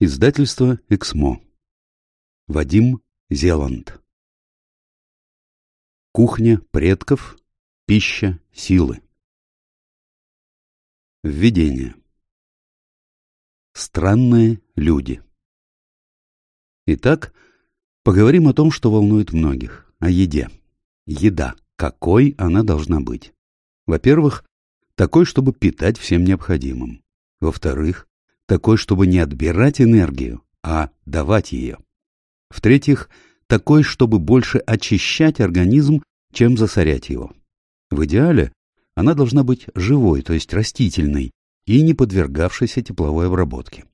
Издательство «Эксмо». Вадим Зеланд. Кухня предков. Пища силы. Введение. Странные люди. Итак, поговорим о том, что волнует многих, о еде. Еда. Какой она должна быть? Во-первых, такой, чтобы питать всем необходимым. Во-вторых, такой, чтобы не отбирать энергию, а давать ее. В-третьих, такой, чтобы больше очищать организм, чем засорять его. В идеале она должна быть живой, то есть растительной, и не подвергавшейся тепловой обработке.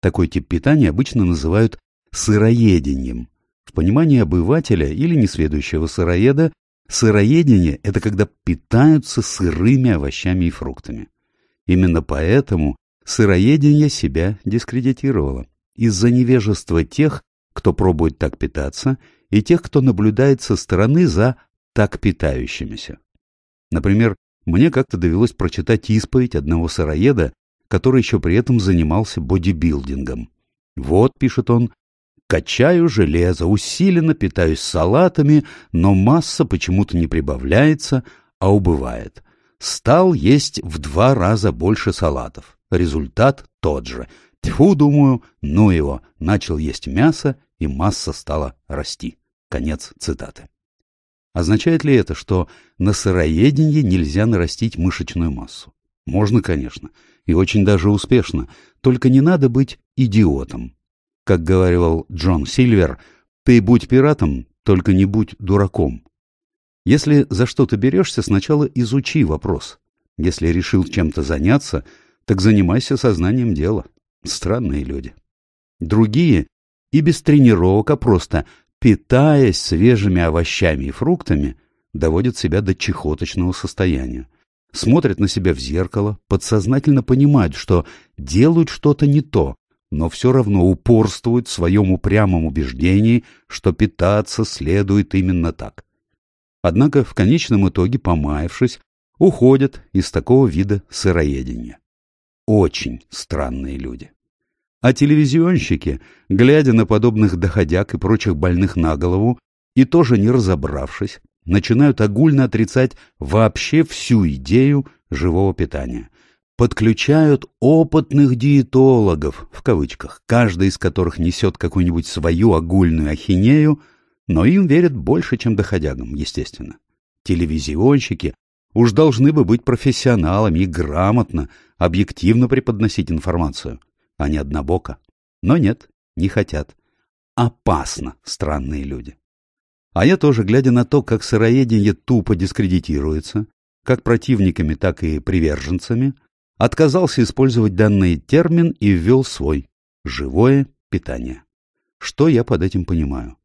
Такой тип питания обычно называют сыроедением. В понимании обывателя или несведущего сыроеда, сыроедение – это когда питаются сырыми овощами и фруктами. Именно поэтому сыроедение себя дискредитировало из-за невежества тех, кто пробует так питаться, и тех, кто наблюдает со стороны за так питающимися. Например, мне как-то довелось прочитать исповедь одного сыроеда, который еще при этом занимался бодибилдингом. Вот, пишет он, качаю железо, усиленно питаюсь салатами, но масса почему-то не прибавляется, а убывает. Стал есть в два раза больше салатов результат тот же. Тьфу, думаю, ну его, начал есть мясо, и масса стала расти. Конец цитаты. Означает ли это, что на сыроедении нельзя нарастить мышечную массу? Можно, конечно, и очень даже успешно, только не надо быть идиотом. Как говорил Джон Сильвер, ты будь пиратом, только не будь дураком. Если за что-то берешься, сначала изучи вопрос. Если решил чем-то заняться – так занимайся сознанием дела. Странные люди. Другие и без тренировок, а просто питаясь свежими овощами и фруктами, доводят себя до чехоточного состояния. Смотрят на себя в зеркало, подсознательно понимают, что делают что-то не то, но все равно упорствуют в своем упрямом убеждении, что питаться следует именно так. Однако в конечном итоге, помаявшись, уходят из такого вида сыроедения очень странные люди. А телевизионщики, глядя на подобных доходяг и прочих больных на голову, и тоже не разобравшись, начинают огульно отрицать вообще всю идею живого питания. Подключают опытных диетологов, в кавычках, каждый из которых несет какую-нибудь свою огульную ахинею, но им верят больше, чем доходягам, естественно. Телевизионщики Уж должны бы быть профессионалами и грамотно, объективно преподносить информацию, а не однобоко. Но нет, не хотят. Опасно, странные люди. А я тоже, глядя на то, как сыроедение тупо дискредитируется, как противниками, так и приверженцами, отказался использовать данный термин и ввел свой – живое питание. Что я под этим понимаю?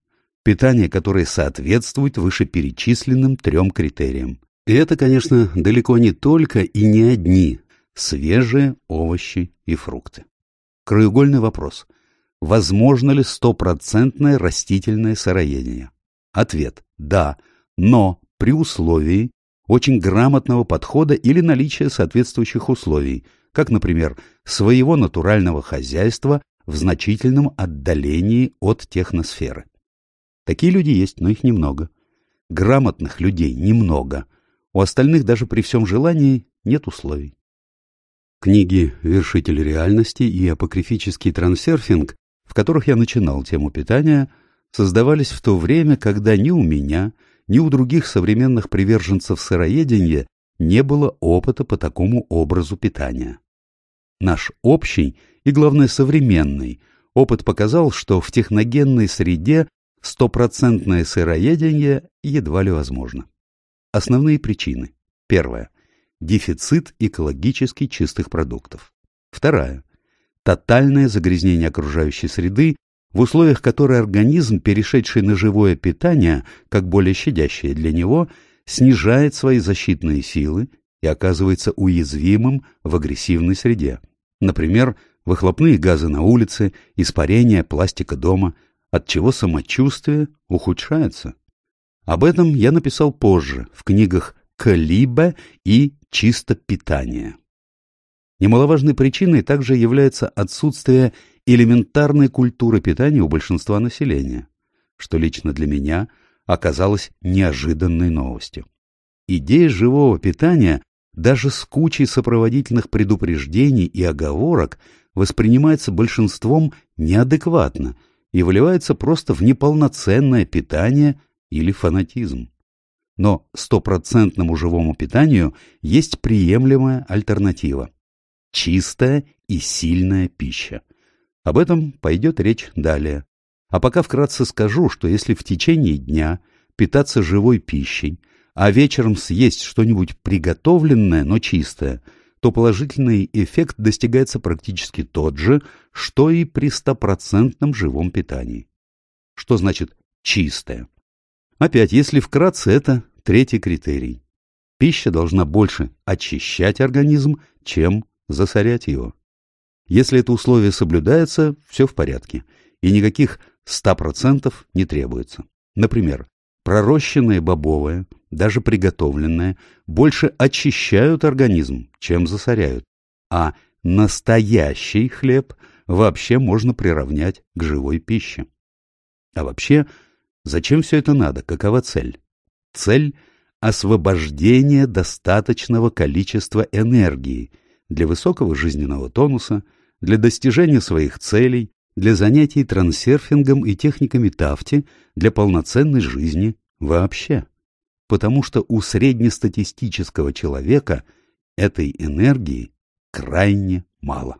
Питание, которое соответствует вышеперечисленным трем критериям. И это, конечно, далеко не только и не одни свежие овощи и фрукты. Краеугольный вопрос. Возможно ли стопроцентное растительное сыроедение? Ответ – да, но при условии очень грамотного подхода или наличия соответствующих условий, как, например, своего натурального хозяйства в значительном отдалении от техносферы. Такие люди есть, но их немного. Грамотных людей немного – у остальных даже при всем желании нет условий. Книги «Вершитель реальности» и «Апокрифический трансерфинг», в которых я начинал тему питания, создавались в то время, когда ни у меня, ни у других современных приверженцев сыроедения не было опыта по такому образу питания. Наш общий и, главное, современный опыт показал, что в техногенной среде стопроцентное сыроедение едва ли возможно. Основные причины. Первая. Дефицит экологически чистых продуктов. Вторая. Тотальное загрязнение окружающей среды, в условиях которой организм, перешедший на живое питание, как более щадящее для него, снижает свои защитные силы и оказывается уязвимым в агрессивной среде. Например, выхлопные газы на улице, испарение пластика дома, от чего самочувствие ухудшается. Об этом я написал позже в книгах «Калибе» и «Чисто питание». Немаловажной причиной также является отсутствие элементарной культуры питания у большинства населения, что лично для меня оказалось неожиданной новостью. Идея живого питания даже с кучей сопроводительных предупреждений и оговорок воспринимается большинством неадекватно и выливается просто в неполноценное питание – или фанатизм. Но стопроцентному живому питанию есть приемлемая альтернатива – чистая и сильная пища. Об этом пойдет речь далее. А пока вкратце скажу, что если в течение дня питаться живой пищей, а вечером съесть что-нибудь приготовленное, но чистое, то положительный эффект достигается практически тот же, что и при стопроцентном живом питании. Что значит чистое? Опять, если вкратце, это третий критерий. Пища должна больше очищать организм, чем засорять его. Если это условие соблюдается, все в порядке, и никаких 100% не требуется. Например, пророщенное бобовое, даже приготовленное, больше очищают организм, чем засоряют, а настоящий хлеб вообще можно приравнять к живой пище. А вообще, Зачем все это надо? Какова цель? Цель – освобождение достаточного количества энергии для высокого жизненного тонуса, для достижения своих целей, для занятий трансерфингом и техниками тафти, для полноценной жизни вообще. Потому что у среднестатистического человека этой энергии крайне мало.